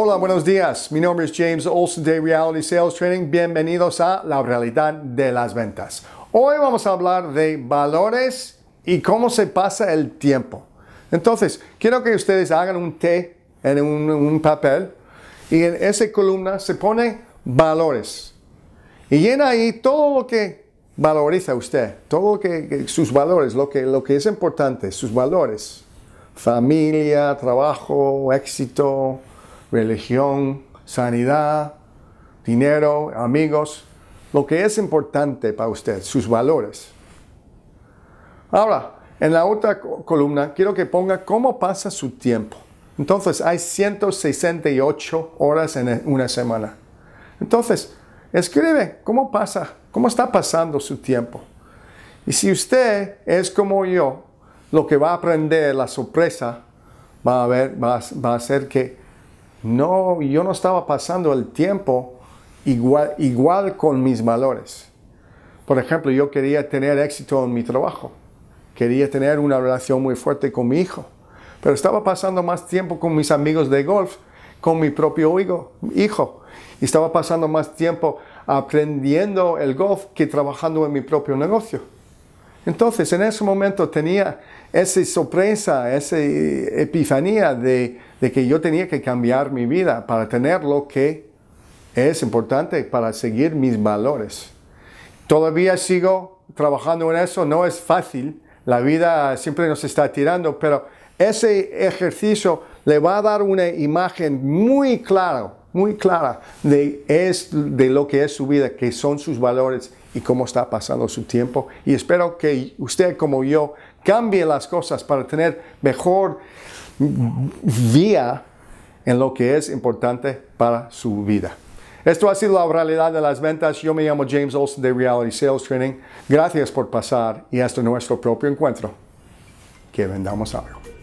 Hola, buenos días. Mi nombre es James Olson de Reality Sales Training. Bienvenidos a La Realidad de las Ventas. Hoy vamos a hablar de valores y cómo se pasa el tiempo. Entonces, quiero que ustedes hagan un T en un, papel y en esa columna se pone valores. Y llena ahí todo lo que valoriza usted, todo que, sus valores, lo que, lo que es importante, sus valores. Familia, trabajo, éxito, religión, sanidad, dinero, amigos, lo que es importante para usted, sus valores. Ahora, en la otra columna quiero que ponga cómo pasa su tiempo. Entonces, hay 168 horas en una semana. Entonces, escribe cómo pasa, cómo está pasando su tiempo. Y si usted es como yo, lo que va a aprender, la sorpresa, va a, ver, va a ser que no, yo no estaba pasando el tiempo igual, con mis valores. Por ejemplo, yo quería tener éxito en mi trabajo. Quería tener una relación muy fuerte con mi hijo. Pero estaba pasando más tiempo con mis amigos de golf, con mi propio hijo. hijo. Y estaba pasando más tiempo aprendiendo el golf que trabajando en mi propio negocio. Entonces, en ese momento tenía esa sorpresa, esa eh, epifanía de, que yo tenía que cambiar mi vida para tener lo que es importante para seguir mis valores. Todavía sigo trabajando en eso, no es fácil, la vida siempre nos está tirando, pero ese ejercicio le va a dar una imagen muy clara muy clara de, es, de lo que es su vida, que son sus valores y cómo está pasando su tiempo. Y espero que usted como yo cambie las cosas para tener mejor vía en lo que es importante para su vida. Esto ha sido la realidad de las ventas. Yo me llamo James Olson de Reality Sales Training. Gracias por pasar y hasta nuestro propio encuentro. Que vendamos algo.